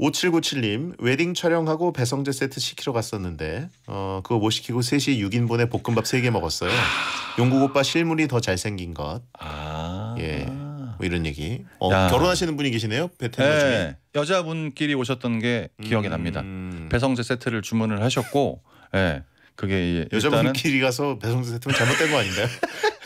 5797님 웨딩 촬영하고 배성재 세트 시키러 갔었는데 어 그거 못 시키고 3시 6인분에 볶음밥 3개 먹었어요. 용국 오빠 실물이 더 잘생긴 것. 아. 예. 뭐 이런 얘기. 어, 결혼하시는 분이 계시네요. 베테랑 네. 중에. 여자분끼리 오셨던 게 기억이 음. 납니다. 배성재 세트를 주문을 하셨고 예. 그게 여자분끼리 가서 배성재 세트는 잘못된 거 아닌가요?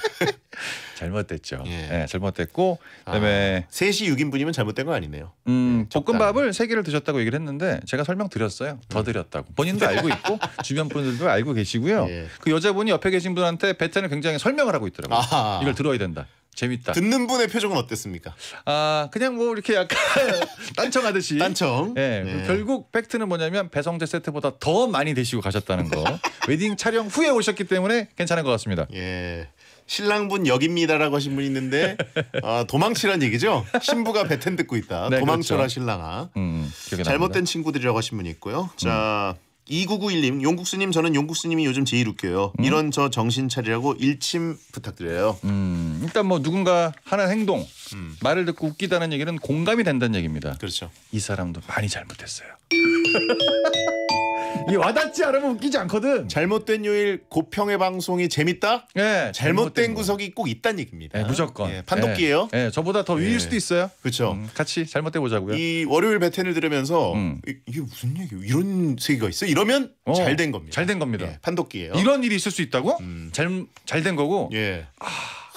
잘못됐죠. 예. 네, 잘못됐고 그다음에 아, 3시 6인분이면 잘못된 거 아니네요. 음, 예, 볶음밥을 3개를 드셨다고 얘기를 했는데 제가 설명드렸어요. 더 음. 드렸다고. 본인도 알고 있고 주변 분들도 알고 계시고요. 예. 그 여자분이 옆에 계신 분한테 베트는 굉장히 설명을 하고 있더라고요. 아하. 이걸 들어야 된다. 재밌다. 듣는 분의 표정은 어땠습니까? 아 그냥 뭐 이렇게 약간 딴청하듯이. 딴청. 예. 네. 결국 팩트는 뭐냐면 배성재 세트보다 더 많이 드시고 가셨다는 거. 웨딩 촬영 후에 오셨기 때문에 괜찮은 것 같습니다. 예. 신랑분 여입니다라고 하신 분이 있는데 어, 도망치란 얘기죠. 신부가 배텐 듣고 있다. 네, 도망쳐라 그렇죠. 신랑아. 음, 음 잘못된 납니다. 친구들이라고 하신 분이 있고요. 음. 자 2991님 용국스님 저는 용국스님이 요즘 제일 웃겨요. 음. 이런 저 정신 차리라고 일침 부탁드려요. 음, 일단 뭐 누군가 하는 행동 음. 말을 듣고 웃기다는 얘기는 공감이 된다는 얘기입니다. 그렇죠. 이 사람도 많이 잘못했어요. 이 와닿지 않으면 웃기지 않거든. 잘못된 요일 고평의 방송이 재밌다? 예. 잘못된, 잘못된 구석이 꼭 있다는 얘기입니다. 예, 무조건. 예, 판독기예요. 예, 예 저보다 더 위일 예. 수도 있어요. 그렇죠. 음, 같이 잘못돼 보자고요. 이 월요일 배텐을 들으면서 음. 이, 게 무슨 얘기? 예요 이런 세계가 있어? 이러면 어, 잘된 겁니다. 잘 된 겁니다. 예, 판독기예요. 이런 일이 있을 수 있다고? 음. 잘잘 된 거고. 예. 아,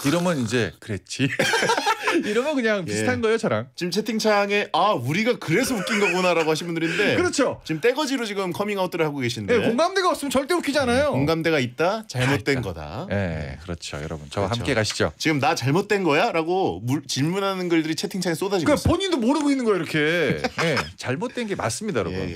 이러면 이제 그랬지. 이러면 그냥 예. 비슷한 예. 거예요, 저랑. 지금 채팅창에 아 우리가 그래서 웃긴 거구나라고 하신 분들인데 그렇죠. 지금 떼거지로 지금 커밍아웃들을 하고 계신데 예, 공감대가 없으면 절대 웃기잖아요. 예, 공감대가 있다, 잘못된 아, 거다. 예, 예, 그렇죠, 여러분. 저와 그렇죠. 함께 가시죠. 지금 나 잘못된 거야?라고 질문하는 글들이 채팅창에 쏟아지고 그러니까 있어요. 본인도 모르고 있는 거예요, 이렇게. 예, 잘못된 게 맞습니다, 여러분.